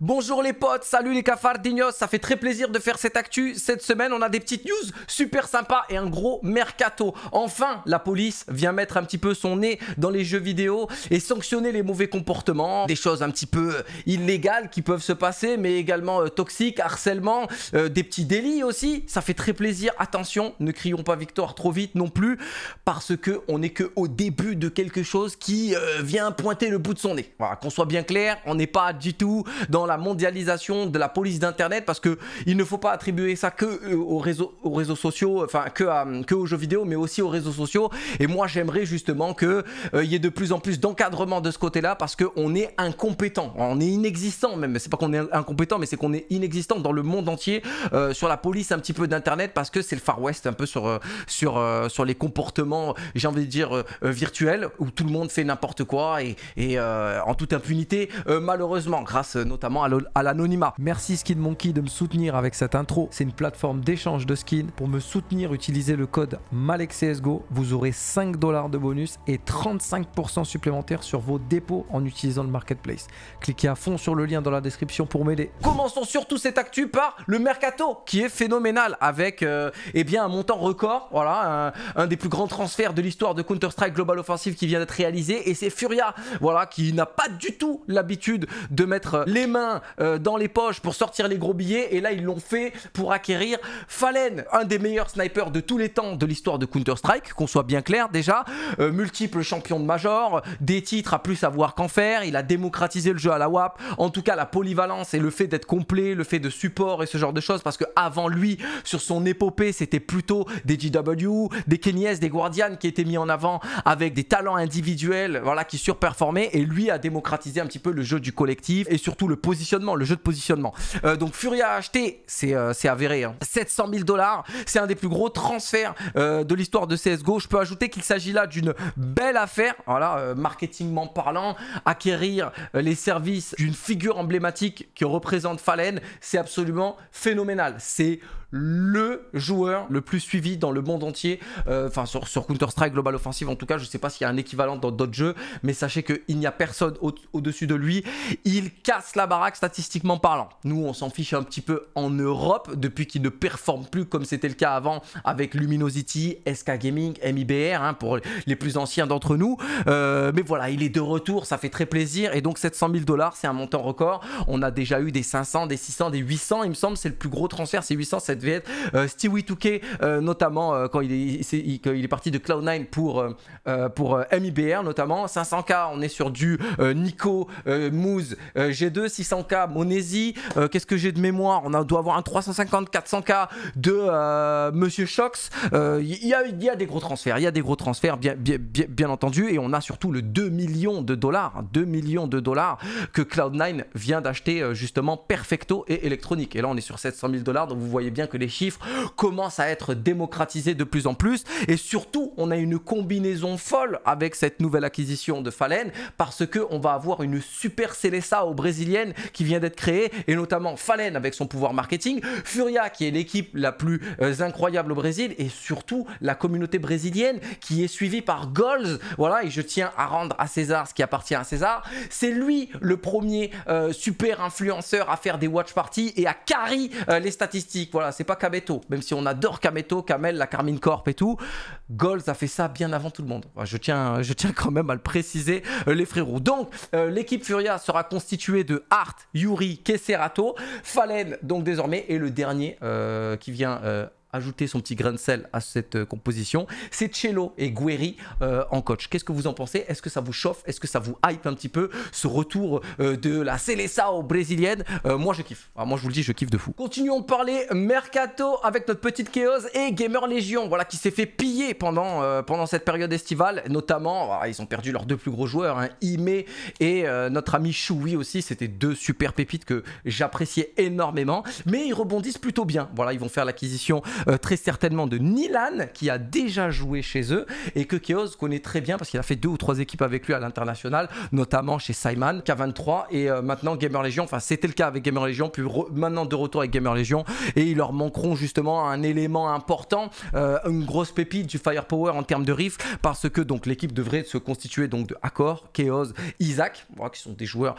Bonjour les potes, salut les cafardignos, ça fait très plaisir de faire cette actu. Cette semaine, on a des petites news super sympas et un gros mercato. Enfin, la police vient mettre un petit peu son nez dans les jeux vidéo et sanctionner les mauvais comportements, des choses un petit peu illégales qui peuvent se passer, mais également euh, toxiques, harcèlement, euh, des petits délits aussi. Ça fait très plaisir. Attention, ne crions pas victoire trop vite non plus, parce que on n'est que au début de quelque chose qui euh, vient pointer le bout de son nez. Voilà, qu'on soit bien clair, on n'est pas du tout dans la mondialisation de la police d'Internet parce que il ne faut pas attribuer ça que euh, aux réseaux, aux réseaux sociaux, enfin que, aux jeux vidéo, mais aussi aux réseaux sociaux. Et moi, j'aimerais justement que euh, il y ait de plus en plus d'encadrement de ce côté-là parce qu'on est incompétent, on est inexistant même. C'est pas qu'on est incompétent, mais c'est qu'on est inexistant dans le monde entier euh, sur la police un petit peu d'internet parce que c'est le Far West un peu sur sur sur les comportements, j'ai envie de dire virtuels où tout le monde fait n'importe quoi et en toute impunité, malheureusement, grâce notamment à l'anonymat. Merci Skin Monkey de me soutenir avec cette intro. C'est une plateforme d'échange de skins. Pour me soutenir, utilisez le code MALEXCSGO. Vous aurez 5 dollars de bonus et 35% supplémentaires sur vos dépôts en utilisant le marketplace. Cliquez à fond sur le lien dans la description pour m'aider. Commençons surtout cette actu par le mercato qui est phénoménal avec euh, eh bien un montant record. Voilà, un, un des plus grands transferts de l'histoire de Counter-Strike Global Offensive qui vient d'être réalisé et c'est Furia voilà qui n'a pas du tout l'habitude de mettre les mains euh, dans les poches pour sortir les gros billets et là ils l'ont fait pour acquérir Fallen, un des meilleurs snipers de tous les temps de l'histoire de Counter-Strike, qu'on soit bien clair déjà, euh, multiples multiple champion de major, des titres à plus savoir qu'en faire, il a démocratisé le jeu à la WAP, en tout cas la polyvalence et le fait d'être complet, le fait de support et ce genre de choses parce que avant lui sur son épopée, c'était plutôt des GW, des Kenyes, des Guardian qui étaient mis en avant avec des talents individuels, voilà qui surperformaient et lui a démocratisé un petit peu le jeu du collectif et surtout le positionnement positionnement, le jeu de positionnement. Euh, donc Furia a acheté, c'est euh, avéré, 700 hein, 000 dollars. C'est un des plus gros transferts euh, de l'histoire de CSGO. Je peux ajouter qu'il s'agit là d'une belle affaire, voilà, marketingment parlant. Acquérir les services d'une figure emblématique que représente Fallen, c'est absolument phénoménal. C'est le joueur le plus suivi dans le monde entier, euh, enfin sur, Counter-Strike Global Offensive en tout cas, je ne sais pas s'il y a un équivalent dans d'autres jeux, mais sachez qu'il n'y a personne au-dessus de lui. Il casse la baraque statistiquement parlant. Nous, on s'en fiche un petit peu en Europe depuis qu'il ne performe plus comme c'était le cas avant avec Luminosity, SK Gaming, MIBR hein, pour les plus anciens d'entre nous. Euh, mais voilà, il est de retour, ça fait très plaisir et donc 700 000 dollars, c'est un montant record. On a déjà eu des 500, des 600, des 800, il me semble, c'est le plus gros transfert, c'est 800, 700. Euh, Stewie Touquet, euh, notamment euh, quand il est, il, est, parti de Cloud9 pour, pour MIBR, notamment. 500K, on est sur du Nico, Moose, G2, 600K, Monesi. Qu'est-ce que j'ai de mémoire On doit avoir un 350, 400K de Monsieur Shox. Il y a, des gros transferts, il y a des gros transferts, bien, entendu. Et on a surtout le 2 millions de dollars, 2 hein, millions de dollars que Cloud9 vient d'acheter justement Perfecto et électronique. Et là, on est sur 700 000 dollars, donc vous voyez bien que les chiffres commencent à être démocratisés de plus en plus. Et surtout, on a une combinaison folle avec cette nouvelle acquisition de Falen, parce qu'on va avoir une super Célessa aux brésilienne qui vient d'être créée et notamment Fallen avec son pouvoir marketing, Furia qui est l'équipe la plus euh, incroyable au Brésil et surtout la communauté brésilienne qui est suivie par Goals. Voilà, et je tiens à rendre à César ce qui appartient à César. C'est lui le premier euh, super influenceur à faire des watch parties et à carry euh, les statistiques. Voilà, c'est pas Kameto, même si on adore Kameto, Kamel, la Carmine Corp et tout. Golds a fait ça bien avant tout le monde. je, tiens, je tiens quand même à le préciser, euh, les frérots. Donc, euh, l'équipe Furia sera constituée de Art, Yuri, Kesserato, Fallen, donc désormais, et le dernier euh, qui vient ajouter son petit grain de sel à cette euh, composition. C'est Cello et Guerri euh, en coach. Qu'est-ce que vous en pensez Est-ce que ça vous chauffe Est-ce que ça vous hype un petit peu ce retour euh, de la Célessa brésilienne Moi je kiffe. Ah, moi je vous le dis, je kiffe de fou. Continuons de parler mercato avec notre petite Chaos et Gamer Légion. voilà qui s'est fait piller pendant pendant cette période estivale, notamment ah, ils ont perdu leurs deux plus gros joueurs, hein, Ime et notre ami Choui aussi. C'était deux super pépites que j'appréciais énormément, mais ils rebondissent plutôt bien. Voilà, ils vont faire l'acquisition euh, très certainement de Nilan qui a déjà joué chez eux, et que Chaos connaît très bien parce qu'il a fait deux ou trois équipes avec lui à l'international, notamment chez Simon, K23, et euh, maintenant Gamer Legion. Enfin, c'était le cas avec Gamer Legion, puis maintenant de retour avec Gamer Legion, et ils leur manqueront justement un élément important, euh, une grosse pépite du firepower en termes de riff, parce que donc l'équipe devrait se constituer donc de Accor, Chaos, Isaac, qui sont des joueurs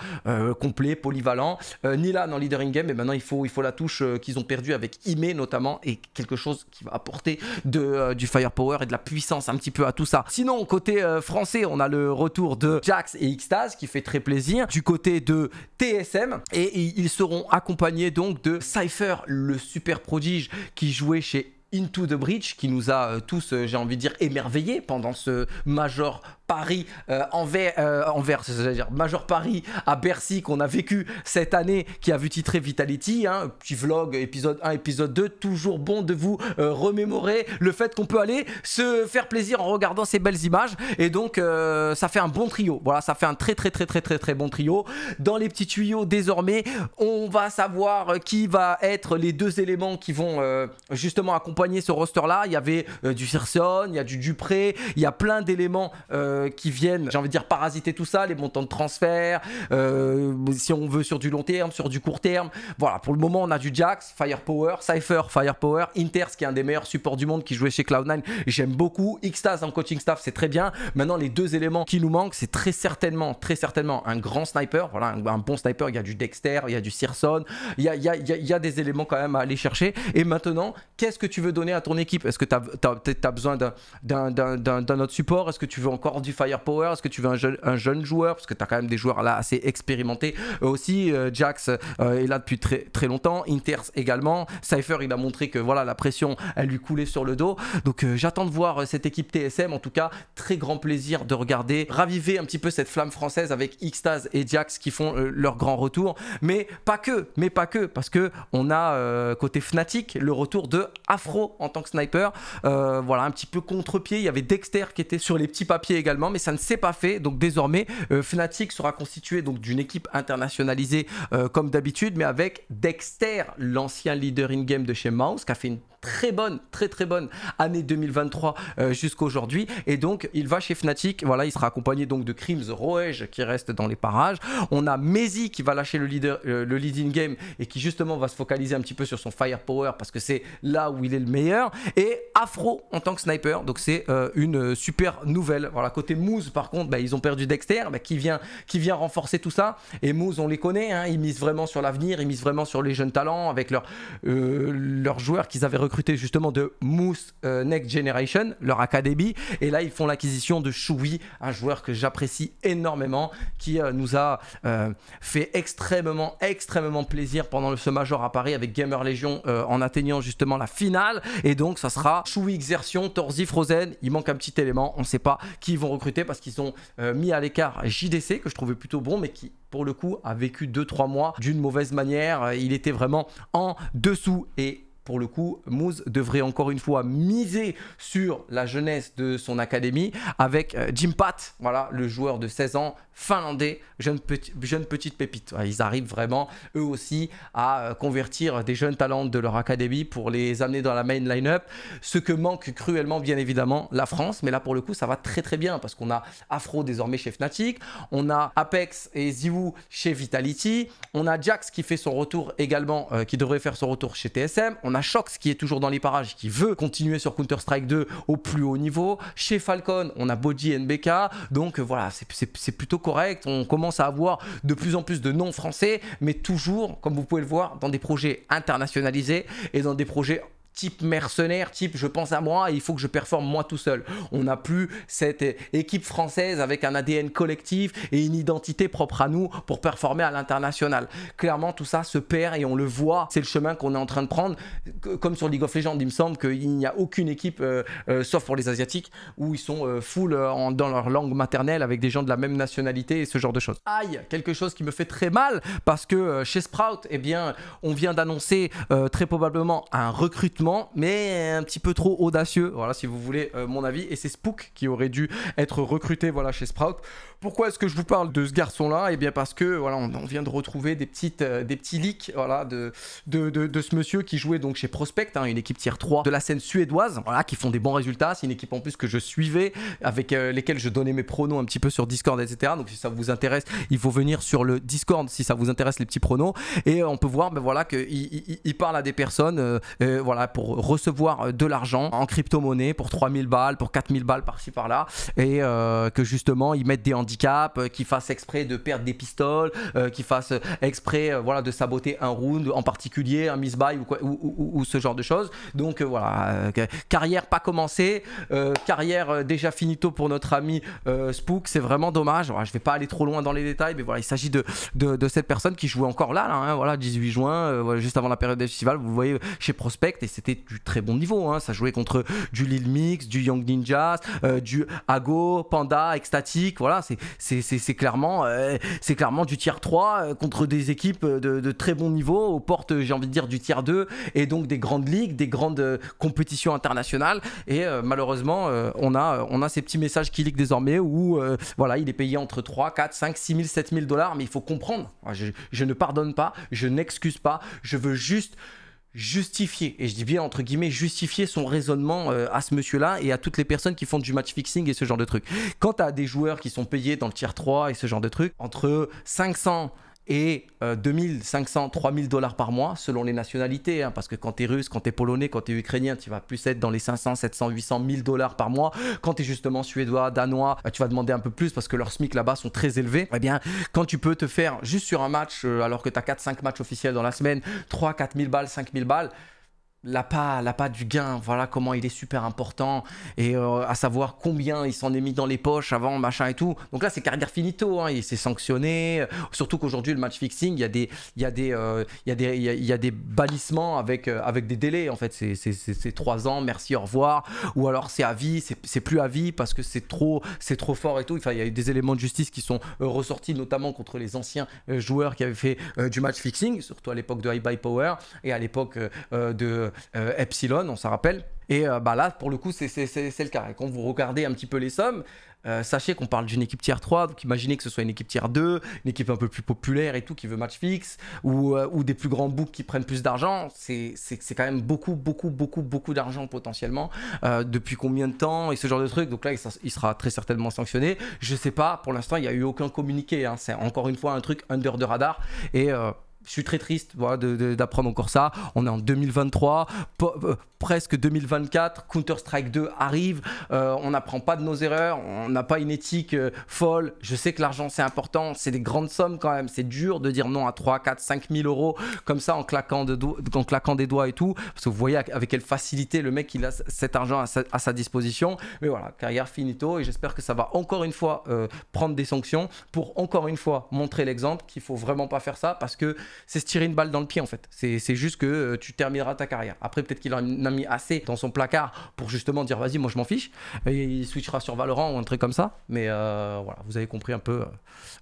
complets, polyvalents, Nilan en leader in game, et maintenant il faut, il faut la touche qu'ils ont perdue avec Ime notamment, et quelques chose qui va apporter de, euh, du firepower et de la puissance un petit peu à tout ça. Sinon, côté euh, français, on a le retour de Jax et Xtaz qui fait très plaisir. Du côté de TSM, et, ils seront accompagnés donc de Cypher, le super prodige qui jouait chez Into the Bridge qui nous a euh, tous, j'ai envie de dire, émerveillés pendant ce Major Paris, euh, en euh, envers, c'est-à-dire Major Paris à Bercy qu'on a vécu cette année, qui a vu titrer Vitality, hein, petit vlog, épisode 1, épisode 2, toujours bon de vous euh, remémorer le fait qu'on peut aller se faire plaisir en regardant ces belles images, et donc ça fait un bon trio, voilà, ça fait un très très très très très très bon trio. Dans les petits tuyaux, désormais, on va savoir qui va être les deux éléments qui vont justement accompagner ce roster-là, il y avait du Sirson, il y a du Dupré, il y a plein d'éléments... Euh, qui viennent, j'ai envie de dire, parasiter tout ça, les montants de transfert, euh, si on veut sur du long terme, sur du court terme. Voilà, pour le moment, on a du Jax, Firepower, Cypher, Firepower, Inters, qui est un des meilleurs supports du monde, qui jouait chez Cloud9, j'aime beaucoup. Xtas en coaching staff, c'est très bien. Maintenant, les deux éléments qui nous manquent, c'est très certainement, très certainement un grand sniper, voilà, un, bon sniper. Il y a du Dexter, il y a du Searson, il y a, y a, des éléments quand même à aller chercher. Et maintenant, qu'est-ce que tu veux donner à ton équipe Est-ce que tu as, as, besoin d'un autre support Est-ce que tu veux encore du firepower Est-ce que tu veux un jeune, joueur Parce que tu as quand même des joueurs là assez expérimentés. Euh, aussi, euh, Jax euh, est là depuis très, très longtemps. Inters également. Cypher, il a montré que voilà, la pression, elle lui coulait sur le dos. Donc j'attends de voir cette équipe TSM. En tout cas, très grand plaisir de regarder. Raviver un petit peu cette flamme française avec Xtaz et Jax qui font leur grand retour. Mais pas que, mais pas que, parce que on a côté Fnatic le retour de Afro en tant que sniper. voilà, un petit peu contre-pied. Il y avait Dexter qui était sur les petits papiers également mais ça ne s'est pas fait. Donc désormais, euh, Fnatic sera constitué donc d'une équipe internationalisée euh, comme d'habitude, mais avec Dexter, l'ancien leader in-game de chez Mouse, qui a fait une très bonne, très très bonne année 2023 jusqu'à euh, jusqu'aujourd'hui. Et donc, il va chez Fnatic. Voilà, il sera accompagné donc de Crims Roege qui reste dans les parages. On a Mezi qui va lâcher le, leader, euh, le lead in game et qui justement va se focaliser un petit peu sur son firepower parce que c'est là où il est le meilleur. Et Afro en tant que sniper. Donc, c'est euh, une super nouvelle. Voilà, côté Moose, par contre, bah, ils ont perdu Dexter bah, qui, vient, qui vient renforcer tout ça. Et Moose, on les connaît. Hein. ils misent vraiment sur l'avenir, ils misent vraiment sur les jeunes talents avec leurs leur joueurs qu'ils avaient recrutés justement de Moose euh, Next Generation, leur académie. Et là, ils font l'acquisition de Shui, un joueur que j'apprécie énormément, qui euh, nous a euh, fait extrêmement, extrêmement plaisir pendant le ce Major à Paris avec Gamer Legion en atteignant justement la finale. Et donc, ça sera Shui Exertion, Torzi Frozen. Il manque un petit élément, on ne sait pas qui ils vont recruter parce qu'ils ont mis à l'écart JDC, que je trouvais plutôt bon, mais qui pour le coup a vécu deux trois mois d'une mauvaise manière. Il était vraiment en dessous et pour le coup, Mouz devrait encore une fois miser sur la jeunesse de son académie avec euh, Jim Pat, voilà, le joueur de 16 ans finlandais, jeune, petite pépite. Ils arrivent vraiment, eux aussi, à euh, convertir des jeunes talents de leur académie pour les amener dans la main line-up, ce que manque cruellement, bien évidemment, la France. Mais là, pour le coup, ça va très très bien parce qu'on a Afro désormais chez Fnatic, on a Apex et Ziwu chez Vitality, on a Jax qui fait son retour également, euh, qui devrait faire son retour chez TSM, Shox qui est toujours dans les parages, qui veut continuer sur Counter-Strike 2 au plus haut niveau. Chez Falcon, on a Bodhi et NBK, donc euh, voilà, c'est plutôt correct. On commence à avoir de plus en plus de noms français, mais toujours, comme vous pouvez le voir, dans des projets internationalisés et dans des projets type mercenaire, type je pense à moi, et il faut que je performe moi tout seul. On n'a plus cette équipe française avec un ADN collectif et une identité propre à nous pour performer à l'international. Clairement, tout ça se perd et on le voit. C'est le chemin qu'on est en train de prendre. Comme sur League of Legends, il me semble qu'il n'y a aucune équipe, euh, euh, sauf pour les Asiatiques, où ils sont euh, full dans leur langue maternelle avec des gens de la même nationalité et ce genre de choses. Aïe, quelque chose qui me fait très mal parce que chez Sprout, eh bien, on vient d'annoncer très probablement un recrutement mais un petit peu trop audacieux. Voilà, si vous voulez euh, mon avis. Et c'est Spook qui aurait dû être recruté voilà, chez Sprout. Pourquoi est-ce que je vous parle de ce garçon-là Eh bien parce que voilà, on, vient de retrouver des, petites, euh, des petits leaks voilà, de, de, ce monsieur qui jouait donc chez Prospect, hein, une équipe tier 3 de la scène suédoise, voilà, qui font des bons résultats. C'est une équipe en plus que je suivais, avec euh, lesquels je donnais mes pronos un petit peu sur Discord, etc. Donc si ça vous intéresse, il faut venir sur le Discord si ça vous intéresse les petits pronos. Et on peut voir ben, voilà, qu'il parle à des personnes, voilà, pour recevoir euh, de l'argent en crypto-monnaie pour 3000 balles, pour 4000 balles par-ci par-là, et euh, que justement ils mettent des handicaps, euh, qu'ils fassent exprès de perdre des pistoles, euh, qu'ils fassent exprès voilà, de saboter un round en particulier, un miss ou, ou, ou, ou, ce genre de choses. Donc voilà, carrière pas commencée, carrière déjà finito pour notre ami Spook, c'est vraiment dommage. Je je vais pas aller trop loin dans les détails, mais voilà, il s'agit de, cette personne qui jouait encore là, hein, voilà, 18 juin, juste avant la période des festivals, vous voyez chez Prospect, et c'est du très bon niveau. Hein. Ça jouait contre du Lil Mix, du Young Ninjas, euh, du Ago, Panda, Ecstatic. Voilà, c'est clairement, euh, c'est clairement du tier 3 euh, contre des équipes de, de, très bon niveau aux portes, j'ai envie de dire, du tier 2 et donc des grandes ligues, des grandes compétitions internationales. Et malheureusement, on, a, on a ces petits messages qui liquent désormais où voilà, il est payé entre 3, 4, 5, 6 000, 7 000 dollars. Mais il faut comprendre. je ne pardonne pas, je n'excuse pas, je veux juste justifier, et je dis bien entre guillemets, justifier son raisonnement euh, à ce monsieur-là et à toutes les personnes qui font du match fixing et ce genre de trucs. Quant à des joueurs qui sont payés dans le tier 3 et ce genre de trucs, entre 500 et 2500, euh, 3000 dollars par mois selon les nationalités. Hein, parce que quand tu es russe, quand tu es polonais, quand tu es ukrainien, tu vas plus être dans les 500, 700, 800, 000 dollars par mois. Quand tu es justement suédois, danois, bah, tu vas demander un peu plus parce que leurs SMIC là-bas sont très élevés. Eh bien, quand tu peux te faire juste sur un match, euh, alors que tu as 4-5 matchs officiels dans la semaine, 3-4 000 balles, 5 000 balles, l'appât, l'appât du gain, voilà comment il est super important, et euh, à savoir combien il s'en est mis dans les poches avant, machin et tout. Donc là, c'est carrière finito, hein, il s'est sanctionné, surtout qu'aujourd'hui, le match fixing, il y a des, il balissements avec, euh, avec des délais, en fait, c'est 3 ans, merci, au revoir, ou alors c'est à vie, c'est plus à vie parce que c'est trop, c'est trop fort et tout. Enfin, il y a eu des éléments de justice qui sont euh, ressortis, notamment contre les anciens joueurs qui avaient fait du match fixing, surtout à l'époque de High by Power et à l'époque de euh, epsilon, on s'en rappelle. Et euh, bah là, pour le coup, c'est le cas. quand vous regardez un petit peu les sommes, euh, sachez qu'on parle d'une équipe tier 3, donc imaginez que ce soit une équipe tier 2, une équipe un peu plus populaire et tout, qui veut match fixe, ou, des plus grands books qui prennent plus d'argent. C'est quand même beaucoup, beaucoup, beaucoup, beaucoup d'argent potentiellement. depuis combien de temps et ce genre de truc. Donc là, il, sera très certainement sanctionné. Je sais pas, pour l'instant, il n'y a eu aucun communiqué. Hein. C'est encore une fois un truc under de radar. Et je suis très triste d'apprendre encore ça. On est en 2023, euh, presque 2024, Counter-Strike 2 arrive, euh, on n'apprend pas de nos erreurs, on n'a pas une éthique euh, folle. Je sais que l'argent c'est important, c'est des grandes sommes quand même, c'est dur de dire non à 3, 4, 5 000 euros comme ça en claquant, des doigts et tout, parce que vous voyez avec quelle facilité le mec il a cet argent à sa, disposition. Mais voilà, carrière finito et j'espère que ça va encore une fois prendre des sanctions pour encore une fois montrer l'exemple qu'il faut vraiment pas faire ça parce que c'est se tirer une balle dans le pied en fait. C'est juste que euh, tu termineras ta carrière. Après, peut-être qu'il en a mis assez dans son placard pour justement dire vas-y, moi je m'en fiche. Et il switchera sur Valorant ou un truc comme ça. Mais euh, voilà, vous avez compris un peu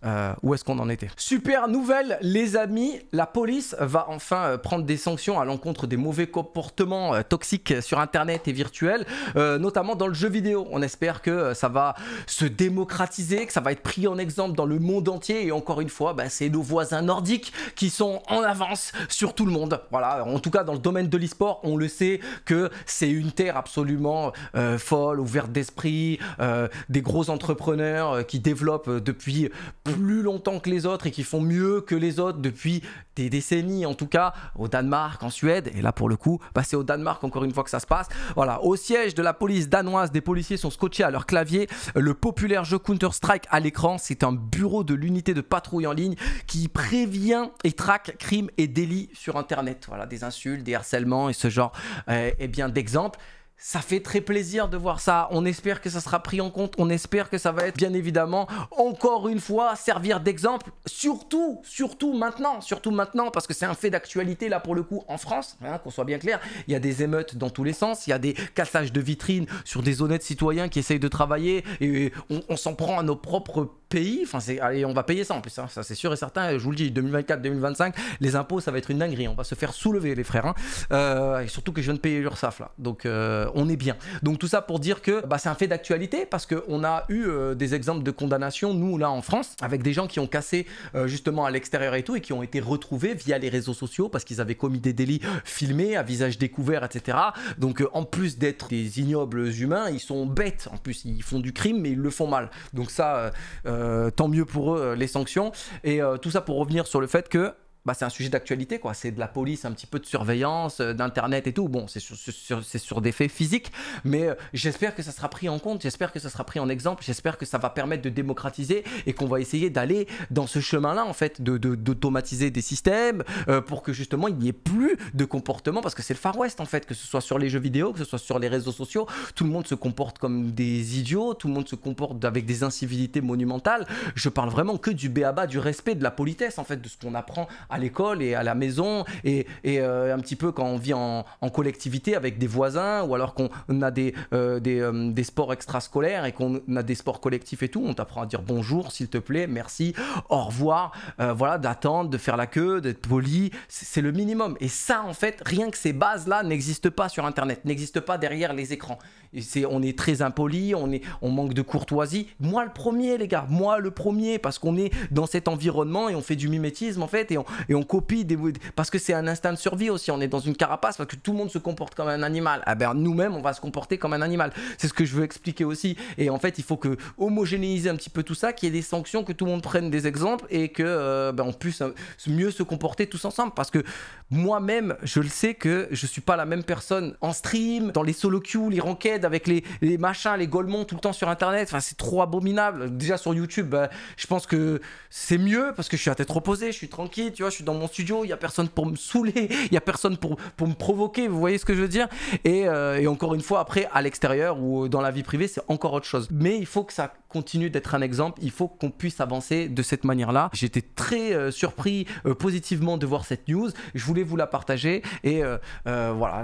euh, où est-ce qu'on en était. Super nouvelle, les amis. La police va enfin prendre des sanctions à l'encontre des mauvais comportements toxiques sur internet et virtuel, notamment dans le jeu vidéo. On espère que ça va se démocratiser, que ça va être pris en exemple dans le monde entier. Et encore une fois, bah, c'est nos voisins nordiques qui sont en avance sur tout le monde. Voilà, en tout cas dans le domaine de l'e-sport, on le sait que c'est une terre absolument euh, folle, ouverte d'esprit, euh, des gros entrepreneurs euh, qui développent depuis plus longtemps que les autres et qui font mieux que les autres depuis des décennies en tout cas, au Danemark, en Suède, et là pour le coup, bah, c'est au Danemark encore une fois que ça se passe. Voilà, au siège de la police danoise, des policiers sont scotchés à leur clavier. Le populaire jeu Counter-Strike à l'écran, c'est un bureau de l'unité de patrouille en ligne qui prévient et travaille crimes et délits sur Internet. Voilà, des insultes, des harcèlements et ce genre euh, eh bien d'exemples ça fait très plaisir de voir ça. On espère que ça sera pris en compte. On espère que ça va être, bien évidemment, encore une fois, servir d'exemple. Surtout, surtout maintenant, surtout maintenant, parce que c'est un fait d'actualité, là, pour le coup, en France, hein, qu'on soit bien clair. Il y a des émeutes dans tous les sens. Il y a des cassages de vitrines sur des honnêtes citoyens qui essayent de travailler. Et on, s'en prend à nos propres pays. Enfin, allez, on va payer ça en plus. Hein. ça, c'est sûr et certain. Je vous le dis, 2024-2025, les impôts, ça va être une dinguerie. On va se faire soulever, les frères. Hein. Euh, et surtout que je viens de payer l'URSAF là. Donc, euh, on est bien. Donc tout ça pour dire que bah, c'est un fait d'actualité parce qu'on a eu euh, des exemples de condamnation, nous là en France, avec des gens qui ont cassé euh, justement à l'extérieur et tout et qui ont été retrouvés via les réseaux sociaux parce qu'ils avaient commis des délits filmés à visage découvert, etc. Donc euh, en plus d'être des ignobles humains, ils sont bêtes. En plus, ils font du crime mais ils le font mal. Donc ça, tant mieux pour eux les sanctions. Et tout ça pour revenir sur le fait que bah, c'est un sujet d'actualité, quoi. C'est de la police, un petit peu de surveillance, euh, d'Internet et tout. Bon, c'est sur, sur, sur, des faits physiques, mais euh, j'espère que ça sera pris en compte, j'espère que ça sera pris en exemple, j'espère que ça va permettre de démocratiser et qu'on va essayer d'aller dans ce chemin-là, en fait, d'automatiser de, des systèmes euh, pour que justement il n'y ait plus de comportement, parce que c'est le Far West, en fait, que ce soit sur les jeux vidéo, que ce soit sur les réseaux sociaux, tout le monde se comporte comme des idiots, tout le monde se comporte avec des incivilités monumentales. Je parle vraiment que du béaba, du respect, de la politesse, en fait, de ce qu'on apprend à à l'école et à la maison et, et euh, un petit peu quand on vit en, collectivité avec des voisins ou alors qu'on a des, euh, des, euh, des, sports extrascolaires et qu'on a des sports collectifs et tout, on t'apprend à dire bonjour, s'il te plaît, merci, au revoir, voilà, d'attendre, de faire la queue, d'être poli, c'est le minimum. Et ça, en fait, rien que ces bases-là n'existent pas sur Internet, n'existent pas derrière les écrans. c'est on est très impoli, on, est, on manque de courtoisie. Moi le premier, les gars, moi le premier, parce qu'on est dans cet environnement et on fait du mimétisme en fait, et on, et on copie des parce que c'est un instinct de survie aussi. On est dans une carapace parce que tout le monde se comporte comme un animal. Ah ben nous-mêmes on va se comporter comme un animal. C'est ce que je veux expliquer aussi. Et en fait il faut que homogénéiser un petit peu tout ça, qu'il y ait des sanctions, que tout le monde prenne des exemples et que euh, ben, on puisse euh, mieux se comporter tous ensemble. Parce que moi-même je le sais que je suis pas la même personne en stream, dans les solo queues, les ranked avec les, les machins, les golemons tout le temps sur internet. Enfin c'est trop abominable. Déjà sur YouTube, ben, je pense que c'est mieux parce que je suis à tête reposée, je suis tranquille, tu vois je suis dans mon studio, il n'y a personne pour me saouler, il n'y a personne pour, pour me provoquer, vous voyez ce que je veux dire et, euh, encore une fois, après, à l'extérieur ou euh, dans la vie privée, c'est encore autre chose. Mais il faut que ça continue d'être un exemple, il faut qu'on puisse avancer de cette manière-là. J'étais très euh, surpris positivement de voir cette news, je voulais vous la partager et voilà,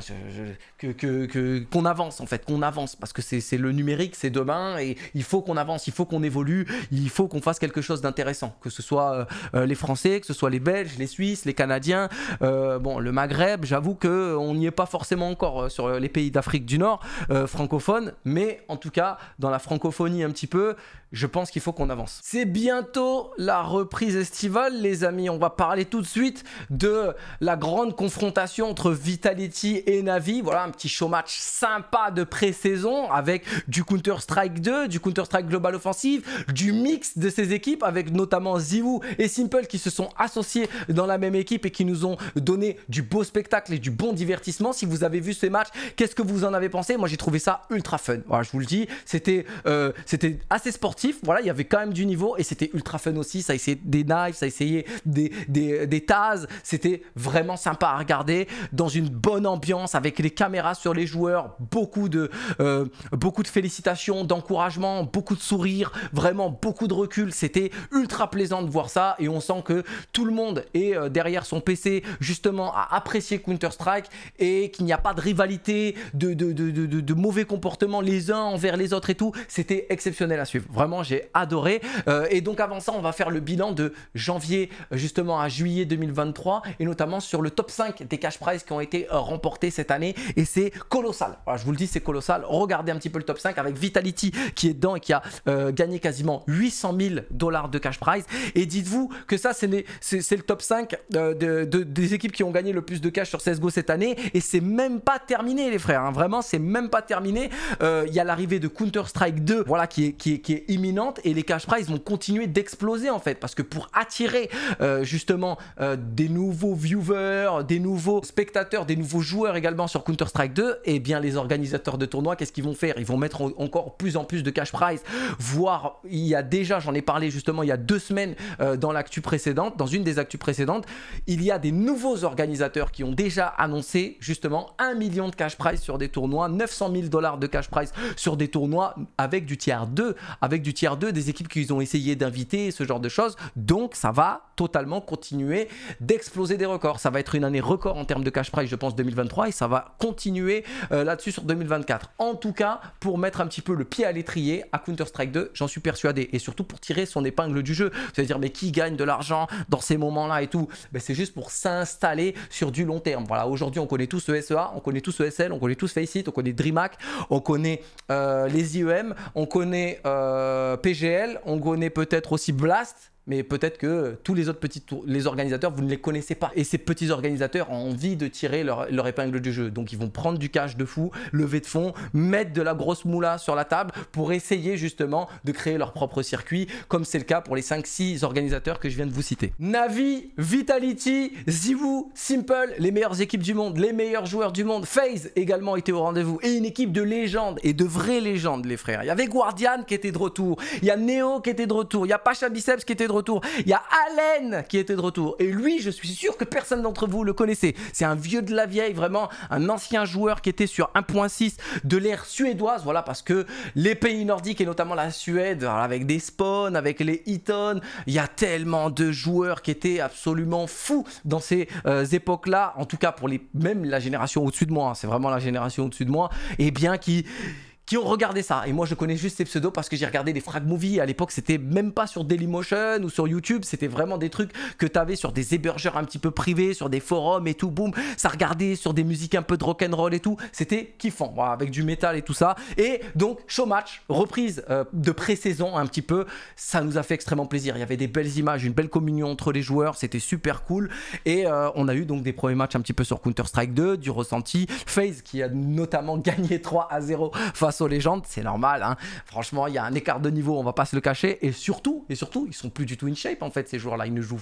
que, qu'on avance en fait, qu'on avance parce que c'est le numérique, c'est demain et il faut qu'on avance, il faut qu'on évolue, il faut qu'on fasse quelque chose d'intéressant, que ce soit les Français, que ce soit les Belges, les Suisses, les Canadiens, euh, bon, le Maghreb, j'avoue qu'on n'y est pas forcément encore euh, sur les pays d'Afrique du Nord euh, francophones, mais en tout cas, dans la francophonie un petit peu, je pense qu'il faut qu'on avance. C'est bientôt la reprise estivale, les amis. On va parler tout de suite de la grande confrontation entre Vitality et Navi. Voilà, un petit show match sympa de pré-saison avec du Counter-Strike 2, du Counter-Strike Global Offensive, du mix de ces équipes avec notamment Ziwu et Simple qui se sont associés dans la même équipe et qui nous ont donné du beau spectacle et du bon divertissement. Si vous avez vu ces matchs, qu'est-ce que vous en avez pensé Moi, j'ai trouvé ça ultra fun. Voilà, je vous le dis, c'était euh, c'était assez sportif. Voilà, il y avait quand même du niveau et c'était ultra fun aussi. Ça essayait des knives, ça essayait... des, des, des C'était vraiment sympa à regarder dans une bonne ambiance avec les caméras sur les joueurs. Beaucoup de, euh, beaucoup de félicitations, d'encouragement, beaucoup de sourires, vraiment beaucoup de recul. C'était ultra plaisant de voir ça et on sent que tout le monde et euh, derrière son PC justement à apprécier Counter-Strike et qu'il n'y a pas de rivalité, de, de, mauvais comportement les uns envers les autres et tout. C'était exceptionnel à suivre. Vraiment, j'ai adoré. Euh, et donc avant ça, on va faire le bilan de janvier justement à juillet 2023 et notamment sur le top 5 des cash prizes qui ont été euh, remportés cette année et c'est colossal. je vous le dis, c'est colossal. Regardez un petit peu le top 5 avec Vitality qui est dedans et qui a gagné quasiment 800 000 dollars de cash prize. Et dites-vous que ça, c'est le top 5 euh, des équipes qui ont gagné le plus de cash sur CSGO cette année. Et c'est même pas terminé, les frères. Hein. Vraiment, c'est même pas terminé. Euh, il y a l'arrivée de Counter-Strike 2, voilà, qui est, qui, est, imminente. Et les cash prizes vont continuer d'exploser, en fait. Parce que pour attirer, euh, justement, des nouveaux viewers, des nouveaux spectateurs, des nouveaux joueurs également sur Counter-Strike 2, et eh bien, les organisateurs de tournois, qu'est-ce qu'ils vont faire Ils vont mettre encore plus en plus de cash prize, voire il y a déjà, j'en ai parlé justement il y a deux semaines dans l'actu précédente, dans une des actus précédentes il y a des nouveaux organisateurs qui ont déjà annoncé justement 1 million de cash prize sur des tournois, 900 000 dollars de cash prize sur des tournois avec du tiers 2, avec du tiers 2, des équipes qu'ils ont essayé d'inviter, ce genre de choses. Donc ça va totalement continuer d'exploser des records. Ça va être une année record en termes de cash prize, je pense, 2023 et ça va continuer euh, là-dessus sur 2024. En tout cas, pour mettre un petit peu le pied à l'étrier à Counter-Strike 2, j'en suis persuadé et surtout pour tirer son épingle du jeu. C'est-à-dire, mais qui gagne de l'argent dans ces moments-là et tout, ben c'est juste pour s'installer sur du long terme. Voilà, aujourd'hui on connaît tous ESEA SEA, on connaît tous ESL, SL, on connaît tous Faceit, on connaît DreamHack, on connaît euh, les IEM, on connaît euh, PGL, on connaît peut-être aussi Blast mais peut-être que tous les autres petits les organisateurs, vous ne les connaissez pas. Et ces petits organisateurs ont envie de tirer leur, épingle du jeu. Donc ils vont prendre du cash de fou, lever de fonds, mettre de la grosse moula sur la table pour essayer justement de créer leur propre circuit, comme c'est le cas pour les 5-6 organisateurs que je viens de vous citer. Navi, Vitality, ZywOo, Simple, les meilleures équipes du monde, les meilleurs joueurs du monde, FaZe également était au rendez-vous, et une équipe de légende et de vraies légendes les frères. Il y avait Guardian qui était de retour, il y a Neo qui était de retour, il y a Pacha Biceps qui était de retour, il y a Allen qui était de retour. Et lui, je suis sûr que personne d'entre vous le connaissait. C'est un vieux de la vieille, vraiment un ancien joueur qui était sur 1.6 de l'ère suédoise. Voilà, parce que les pays nordiques et notamment la Suède, avec des spawns, avec les Eaton, il y a tellement de joueurs qui étaient absolument fous dans ces euh, époques-là. En tout cas, pour les, même la génération au-dessus de moi, hein, c'est vraiment la génération au-dessus de moi. Et eh bien, qui qui ont regardé ça. Et moi, je connais juste ces pseudos parce que j'ai regardé des frag movies. À l'époque, c'était même pas sur Dailymotion ou sur YouTube. C'était vraiment des trucs que tu avais sur des hébergeurs un petit peu privés, sur des forums et tout. Boum, ça regardait sur des musiques un peu de rock'n'roll et tout. C'était kiffant, avec du métal et tout ça. Et donc, show match, reprise euh, de pré-saison un petit peu. Ça nous a fait extrêmement plaisir. Il y avait des belles images, une belle communion entre les joueurs. C'était super cool. Et euh, on a eu donc des premiers matchs un petit peu sur Counter-Strike 2, du ressenti. FaZe qui a notamment gagné 3 à 0 face Légende, c'est normal. Hein. Franchement, il y a un écart de niveau, on va pas se le cacher. Et surtout, et surtout, ils sont plus du tout in shape en fait. Ces joueurs-là, ils ne jouent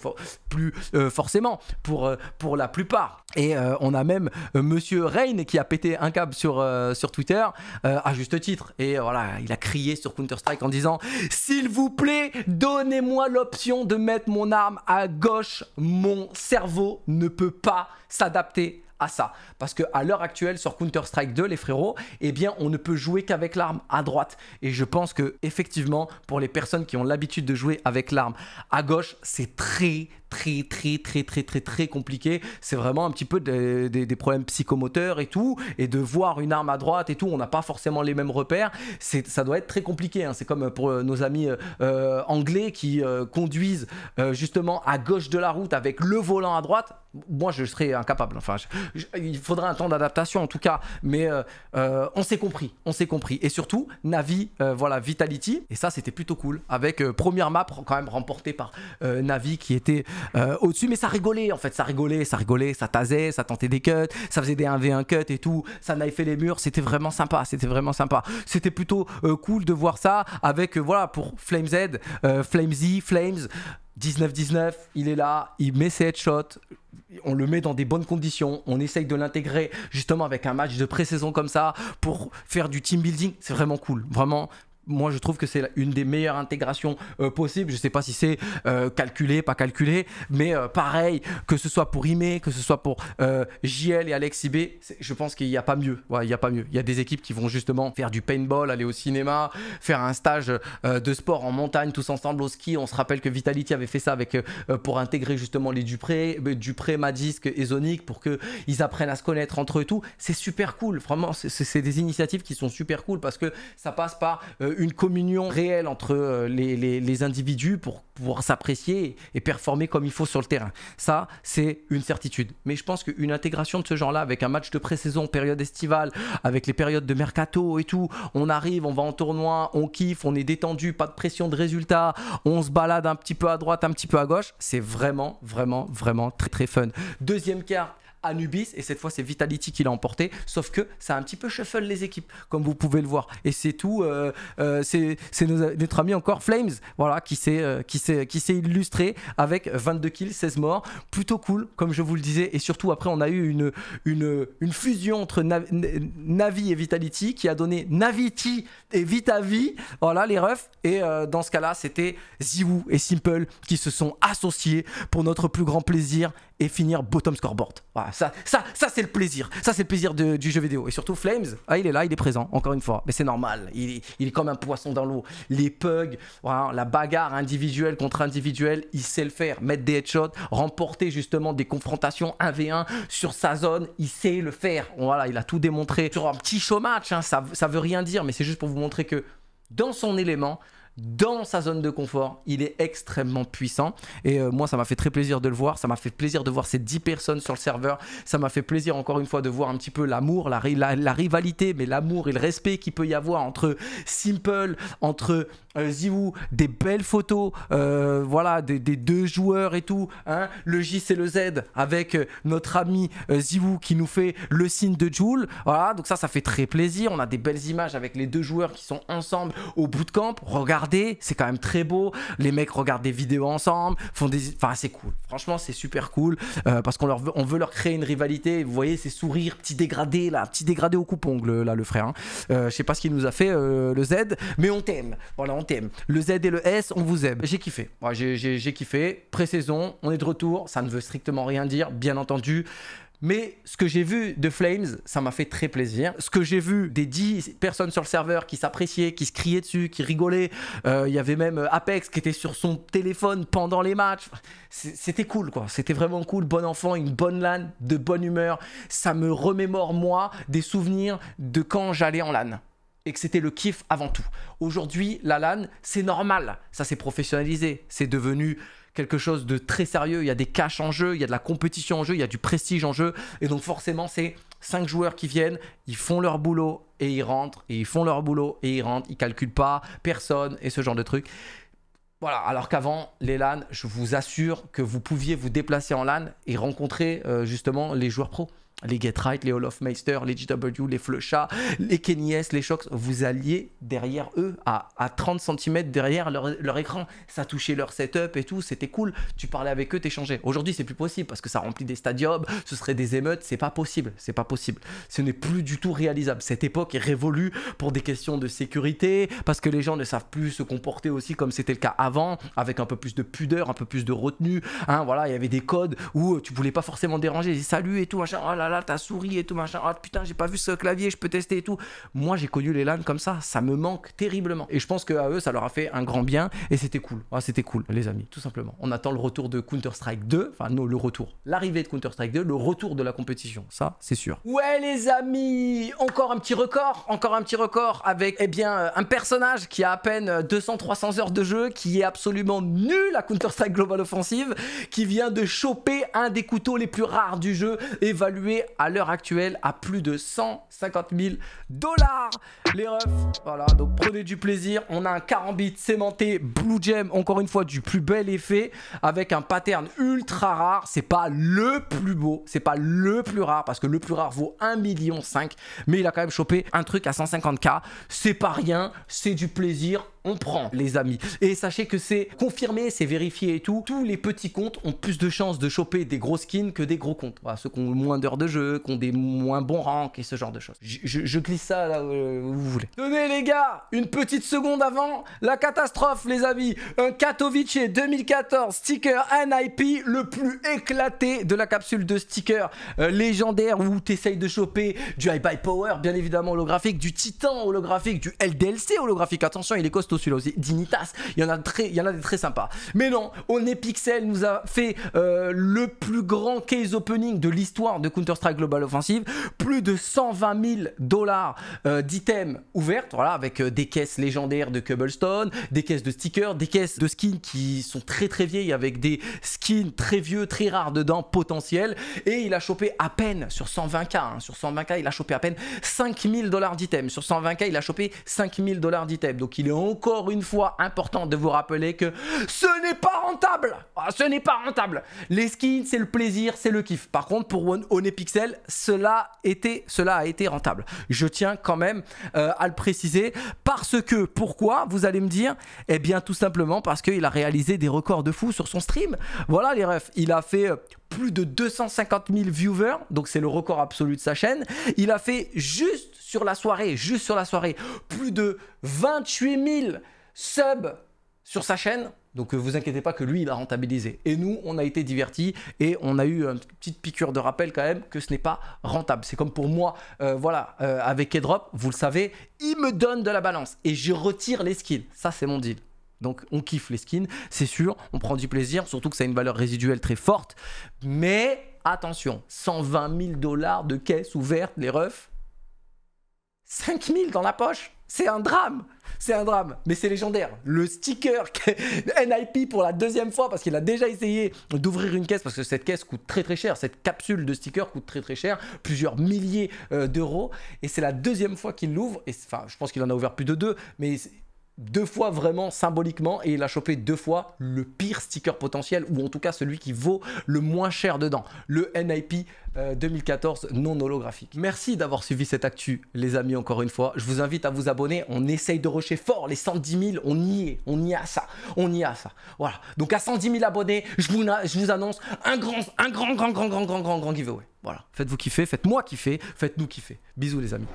plus euh, forcément pour, euh, pour la plupart. Et euh, on a même Monsieur Rain qui a pété un câble sur, sur Twitter à juste titre. Et voilà, il a crié sur Counter Strike en disant s'il vous plaît, donnez-moi l'option de mettre mon arme à gauche. Mon cerveau ne peut pas s'adapter à ça. Parce que à l'heure actuelle sur Counter-Strike 2, les frérots, eh bien on ne peut jouer qu'avec l'arme à droite. Et je pense que effectivement, pour les personnes qui ont l'habitude de jouer avec l'arme à gauche, c'est très très très très très très très compliqué. C'est vraiment un petit peu des, problèmes psychomoteurs et tout, et de voir une arme à droite et tout, on n'a pas forcément les mêmes repères. Ça doit être très compliqué. Hein. C'est comme euh, pour euh, nos amis euh, anglais qui conduisent justement à gauche de la route avec le volant à droite. Moi, je serais incapable. Enfin, il faudrait un temps d'adaptation en tout cas, mais on s'est compris, on s'est compris. Et surtout, Navi, voilà, Vitality. Et ça, c'était plutôt cool. Avec première map quand même remportée par Navi qui était euh, au-dessus, mais ça rigolait en fait, ça rigolait, ça rigolait, ça tasait, ça tentait des cuts, ça faisait des 1v1 cuts et tout, ça fait les murs, c'était vraiment sympa, c'était vraiment sympa. C'était plutôt euh, cool de voir ça avec, euh, voilà, pour Flame Z, Flame Z, Flames. 19-19, il est là, il met ses headshots, on le met dans des bonnes conditions, on essaye de l'intégrer justement avec un match de pré-saison comme ça pour faire du team building, c'est vraiment cool. Vraiment, moi je trouve que c'est une des meilleures intégrations euh, possibles. Je sais pas si c'est euh, calculé, pas calculé, mais euh, pareil, que ce soit pour Ime, que ce soit pour JL et Alex B je pense qu'il n'y a pas mieux. Il a pas mieux. Il y a des équipes qui vont justement faire du paintball, aller au cinéma, faire un stage de sport en montagne tous ensemble au ski. On se rappelle que Vitality avait fait ça avec pour intégrer justement les Dupré, Dupré, Madisque et Zonic pour qu'ils apprennent à se connaître entre eux et tout. C'est super cool. Vraiment, c'est des initiatives qui sont super cool parce que ça passe par une communion réelle entre euh, les, individus pour pouvoir s'apprécier et performer comme il faut sur le terrain. Ça, c'est une certitude. Mais je pense qu'une intégration de ce genre-là, avec un match de pré-saison, période estivale, avec les périodes de mercato et tout, on arrive, on va en tournoi, on kiffe, on est détendu, pas de pression de résultat, on se balade un petit peu à droite, un petit peu à gauche. C'est vraiment, vraiment, vraiment très, très fun. Deuxième carte, Anubis et cette fois c'est Vitality qui l'a emporté sauf que ça a un petit peu shuffle les équipes comme vous pouvez le voir et c'est tout euh, euh, c'est notre ami encore Flames voilà qui s'est euh, qui s'est illustré avec 22 kills 16 morts plutôt cool comme je vous le disais et surtout après on a eu une une, fusion entre Navi, et Vitality qui a donné Naviti et Vitavi voilà les refs et dans ce cas là c'était Ziwoo et Simple qui se sont associés pour notre plus grand plaisir et finir bottom scoreboard. Voilà, ça, ça, ça c'est le plaisir. Ça, c'est le plaisir du jeu vidéo. Et surtout, Flames, ah, il est là, il est présent, encore une fois. Mais c'est normal. Il, est comme un poisson dans l'eau. Les pugs, la bagarre individuelle contre individuelle, il sait le faire. Mettre des headshots, remporter justement des confrontations 1v1 sur sa zone, il sait le faire. Voilà, il a tout démontré. Sur un petit show match, hein, ça, ça veut rien dire, mais c'est juste pour vous montrer que dans son élément, dans sa zone de confort. Il est extrêmement puissant. Et euh, moi, ça m'a fait très plaisir de le voir. Ça m'a fait plaisir de voir ces 10 personnes sur le serveur. Ça m'a fait plaisir, encore une fois, de voir un petit peu l'amour, la, la, rivalité, mais l'amour et le respect qu'il peut y avoir entre Simple, entre euh, Des belles photos, euh, voilà, des, deux joueurs et tout. Hein. Le J, c'est le Z avec euh, notre ami Ziwu qui nous fait le signe de Joule. Voilà, donc ça, ça fait très plaisir. On a des belles images avec les deux joueurs qui sont ensemble au bootcamp. Regarde c'est quand même très beau. Les mecs regardent des vidéos ensemble, font des, enfin c'est cool. Franchement, c'est super cool euh, parce qu'on leur veut, on veut leur créer une rivalité. Vous voyez ces sourires, petit dégradé là, petit dégradé au coupongle là le frère. Hein. Euh, je sais pas ce qu'il nous a fait euh, le Z, mais on t'aime. Voilà, on t'aime. Le Z et le S, on vous aime. J'ai kiffé. j'ai kiffé. Pré-saison, on est de retour. Ça ne veut strictement rien dire, bien entendu. Mais ce que j'ai vu de Flames, ça m'a fait très plaisir. Ce que j'ai vu des dix personnes sur le serveur qui s'appréciaient, qui se criaient dessus, qui rigolaient. Euh, il y avait même euh, Apex qui était sur son téléphone pendant les matchs. C'était cool, quoi. C'était vraiment cool. Bon enfant, une bonne LAN, de bonne humeur. Ça me remémore, moi, des souvenirs de quand j'allais en LAN et que c'était le kiff avant tout. Aujourd'hui, la LAN, c'est normal. Ça s'est professionnalisé. C'est devenu quelque chose de très sérieux. Il y a des caches en jeu, il y a de la compétition en jeu, il y a du prestige en jeu. Et donc forcément, c'est cinq joueurs qui viennent, ils font leur boulot et ils rentrent, et ils font leur boulot et ils rentrent. Ils calculent pas personne et ce genre de truc. Voilà, alors qu'avant, les LAN, je vous assure que vous pouviez vous déplacer en LAN et rencontrer euh, justement les joueurs pros les Get les Hall of Meister, les GW, les Flecha les Kenny S, les Shocks, vous alliez derrière eux, à, 30 cm derrière leur, écran. Ça touchait leur setup et tout, c'était cool. Tu parlais avec eux, t'échangeais. Aujourd'hui, c'est plus possible parce que ça remplit des stadiums, ce serait des émeutes, c'est pas possible, c'est pas possible. Ce n'est plus du tout réalisable. Cette époque est révolue pour des questions de sécurité, parce que les gens ne savent plus se comporter aussi comme c'était le cas avant, avec un peu plus de pudeur, un peu plus de retenue. Hein, voilà, il y avait des codes où tu voulais pas forcément déranger, salut et tout, machin, oh là ta souris et tout machin. Ah putain, j'ai pas vu ce clavier, je peux tester et tout. Moi, j'ai connu les LAN comme ça. Ça me manque terriblement. Et je pense qu'à eux, ça leur a fait un grand bien. Et c'était cool. Ah, c'était cool, les amis, tout simplement. On attend le retour de Counter-Strike 2. Enfin, non, le retour. L'arrivée de Counter-Strike 2, le retour de la compétition. Ça, c'est sûr. Ouais, les amis, encore un petit record. Encore un petit record avec, eh bien, euh, un personnage qui a à peine 200-300 heures de jeu, qui est absolument nul à Counter-Strike Global Offensive, qui vient de choper un des couteaux les plus rares du jeu, évalué à l'heure actuelle à plus de 150 000 dollars. Les refs, voilà, donc prenez du plaisir. On a un carambit sémenté Blue Gem, encore une fois, du plus bel effet avec un pattern ultra rare. C'est pas le plus beau, c'est pas le plus rare parce que le plus rare vaut 1,5 million, mais il a quand même chopé un truc à 150K. C'est pas rien, c'est du plaisir on prend, les amis. Et sachez que c'est confirmé, c'est vérifié et tout. Tous les petits comptes ont plus de chances de choper des gros skins que des gros comptes. ceux qui ont moins d'heures de jeu, qui ont des moins bons ranks et ce genre de choses. Je, glisse ça là euh, où, vous voulez. Tenez les gars, une petite seconde avant la catastrophe, les amis. Un Katowice 2014 sticker NIP, le plus éclaté de la capsule de sticker euh, légendaire où essayes de choper du High by Power, bien évidemment holographique, du Titan holographique, du LDLC holographique. Attention, il est costaud celui-là aussi. Dignitas, il y en a très, il y en a des très sympas. Mais non, Onepixel nous a fait euh, le plus grand case opening de l'histoire de Counter-Strike Global Offensive. Plus de 120 000 dollars euh, d'items ouvertes, voilà, avec euh, des caisses légendaires de Cobblestone, des caisses de stickers, des caisses de skins qui sont très très vieilles avec des skins très vieux, très rares dedans, potentiels. Et il a chopé à peine sur 120K, hein, sur 120K, il a chopé à peine 5000 dollars d'items. Sur 120K, il a chopé 5000 dollars d'items. Donc il est encore encore une fois important de vous rappeler que ce n'est pas rentable ah, Ce n'est pas rentable Les skins, c'est le plaisir, c'est le kiff. Par contre, pour One Pixel, cela, était, cela a été rentable. Je tiens quand même euh, à le préciser parce que, pourquoi Vous allez me dire, eh bien tout simplement parce qu'il a réalisé des records de fou sur son stream. Voilà les refs, il a fait... Euh, plus de 250 000 viewers, donc c'est le record absolu de sa chaîne. Il a fait juste sur la soirée, juste sur la soirée, plus de 28 000 subs sur sa chaîne. Donc euh, vous inquiétez pas que lui, il a rentabilisé. Et nous, on a été divertis et on a eu une petite piqûre de rappel quand même que ce n'est pas rentable. C'est comme pour moi, euh, voilà, euh, avec Edrop, vous le savez, il me donne de la balance et j'y retire les skills. Ça, c'est mon deal. Donc on kiffe les skins, c'est sûr, on prend du plaisir, surtout que ça a une valeur résiduelle très forte. Mais attention, 120 000 dollars de caisse ouverte, les refs, 5 000 dans la poche, c'est un drame, c'est un drame, mais c'est légendaire. Le sticker NIP pour la deuxième fois parce qu'il a déjà essayé d'ouvrir une caisse parce que cette caisse coûte très très cher, cette capsule de sticker coûte très très cher, plusieurs milliers euh, d'euros, et c'est la deuxième fois qu'il l'ouvre. Et enfin, je pense qu'il en a ouvert plus de deux, mais deux fois vraiment symboliquement et il a chopé deux fois le pire sticker potentiel ou en tout cas celui qui vaut le moins cher dedans, le NIP 2014 euh, non holographique. Merci d'avoir suivi cette actu les amis encore une fois, je vous invite à vous abonner, on essaye de rusher fort les 110 000, on y est, on y a ça, on y a ça, voilà. Donc à 110 000 abonnés, je vous, je vous annonce un grand, un grand, grand, grand, grand, grand, grand, grand giveaway. Voilà, faites-vous kiffer, faites-moi kiffer, faites-nous kiffer. Bisous les amis.